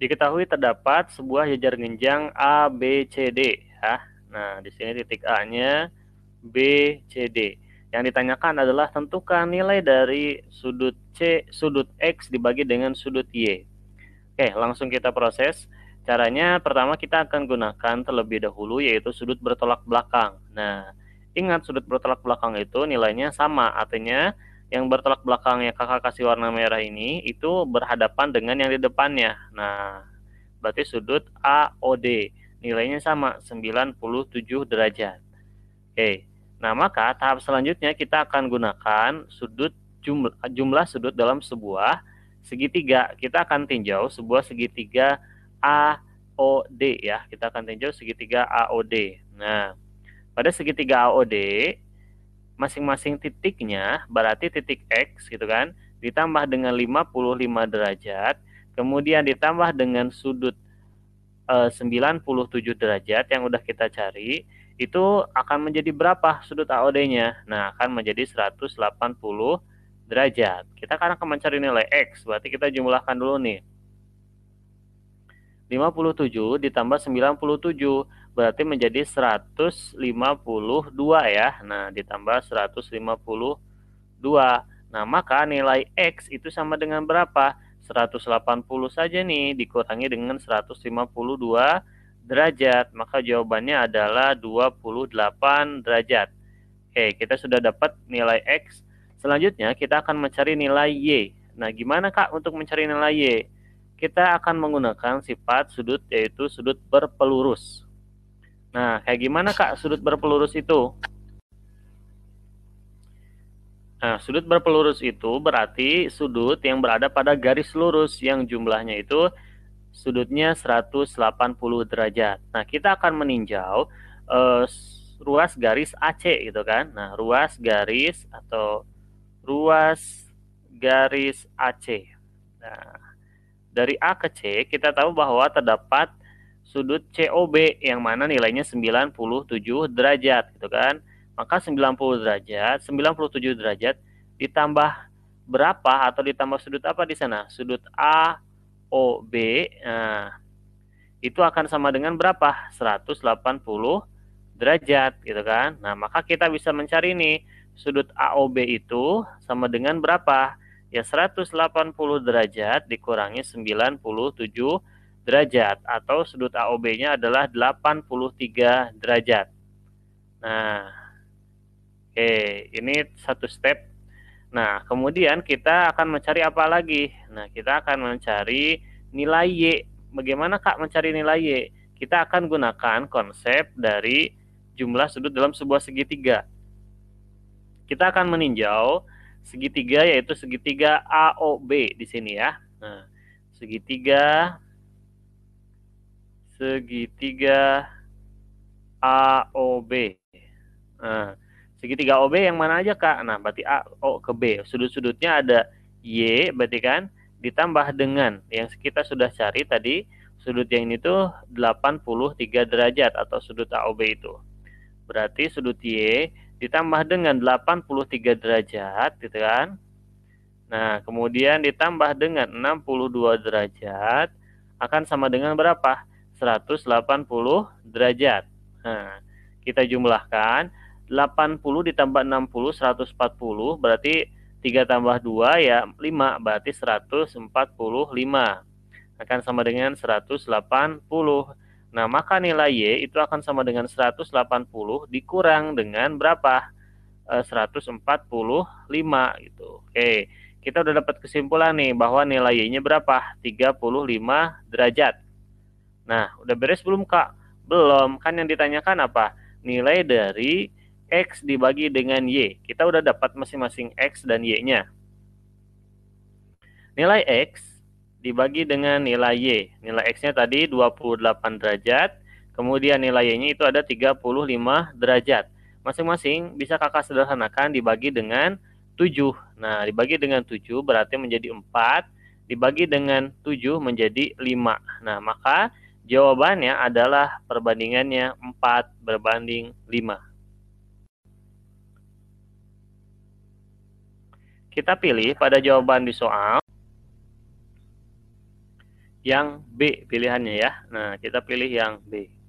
Diketahui terdapat sebuah jajar genjang A, B, C, D. Ya. Nah, di sini titik A-nya B, C, D. Yang ditanyakan adalah tentukan nilai dari sudut C, sudut X dibagi dengan sudut Y. Oke, langsung kita proses. Caranya pertama kita akan gunakan terlebih dahulu yaitu sudut bertolak belakang. Nah, ingat sudut bertolak belakang itu nilainya sama, artinya yang bertolak belakangnya kakak kasih warna merah ini itu berhadapan dengan yang di depannya. Nah, berarti sudut AOD nilainya sama 97 derajat. Oke. Nah, maka tahap selanjutnya kita akan gunakan sudut jumlah, jumlah sudut dalam sebuah segitiga. Kita akan tinjau sebuah segitiga AOD ya. Kita akan tinjau segitiga AOD. Nah, pada segitiga AOD masing-masing titiknya berarti titik X gitu kan ditambah dengan 55 derajat kemudian ditambah dengan sudut e, eh, 97 derajat yang udah kita cari itu akan menjadi berapa sudut AOD-nya? Nah, akan menjadi 180 derajat. Kita karena akan mencari nilai X, berarti kita jumlahkan dulu nih. 57 ditambah 97 berarti menjadi 152 ya. Nah, ditambah 152. Nah, maka nilai X itu sama dengan berapa? 180 saja nih dikurangi dengan 152 derajat. Maka jawabannya adalah 28 derajat. Oke, kita sudah dapat nilai X. Selanjutnya kita akan mencari nilai Y. Nah, gimana Kak untuk mencari nilai Y? Kita akan menggunakan sifat sudut yaitu sudut berpelurus. Nah, kayak gimana Kak sudut berpelurus itu? Nah, sudut berpelurus itu berarti sudut yang berada pada garis lurus yang jumlahnya itu sudutnya 180 derajat. Nah, kita akan meninjau uh, ruas garis AC gitu kan. Nah, ruas garis atau ruas garis AC. Nah, dari A ke C kita tahu bahwa terdapat sudut COB yang mana nilainya 97 derajat gitu kan. Maka 90 derajat, 97 derajat ditambah berapa atau ditambah sudut apa di sana? Sudut AOB. Nah, itu akan sama dengan berapa? 180 derajat gitu kan. Nah, maka kita bisa mencari nih sudut AOB itu sama dengan berapa? Ya 180 derajat dikurangi 97 derajat atau sudut AOB-nya adalah 83 derajat. Nah, oke, okay, ini satu step. Nah, kemudian kita akan mencari apa lagi? Nah, kita akan mencari nilai Y. Bagaimana Kak mencari nilai Y? Kita akan gunakan konsep dari jumlah sudut dalam sebuah segitiga. Kita akan meninjau segitiga yaitu segitiga AOB di sini ya. Nah, segitiga segitiga AOB. Nah, segitiga OB yang mana aja Kak? Nah, berarti A O ke B. Sudut-sudutnya ada Y, berarti kan ditambah dengan yang kita sudah cari tadi sudut yang ini tuh 83 derajat atau sudut AOB itu. Berarti sudut Y ditambah dengan 83 derajat gitu kan. Nah, kemudian ditambah dengan 62 derajat akan sama dengan berapa? 180 derajat. Nah, kita jumlahkan 80 ditambah 60 140 berarti 3 tambah 2 ya 5 berarti 145 akan sama dengan 180 nah maka nilai Y itu akan sama dengan 180 dikurang dengan berapa 145 eh, gitu oke kita udah dapat kesimpulan nih bahwa nilai Y nya berapa 35 derajat Nah, udah beres belum Kak? Belum. Kan yang ditanyakan apa? Nilai dari X dibagi dengan Y. Kita udah dapat masing-masing X dan Y-nya. Nilai X dibagi dengan nilai Y. Nilai X-nya tadi 28 derajat. Kemudian nilai Y-nya itu ada 35 derajat. Masing-masing bisa kakak sederhanakan dibagi dengan 7. Nah, dibagi dengan 7 berarti menjadi 4. Dibagi dengan 7 menjadi 5. Nah, maka Jawabannya adalah perbandingannya 4 berbanding 5. Kita pilih pada jawaban di soal yang B pilihannya ya. Nah, kita pilih yang B.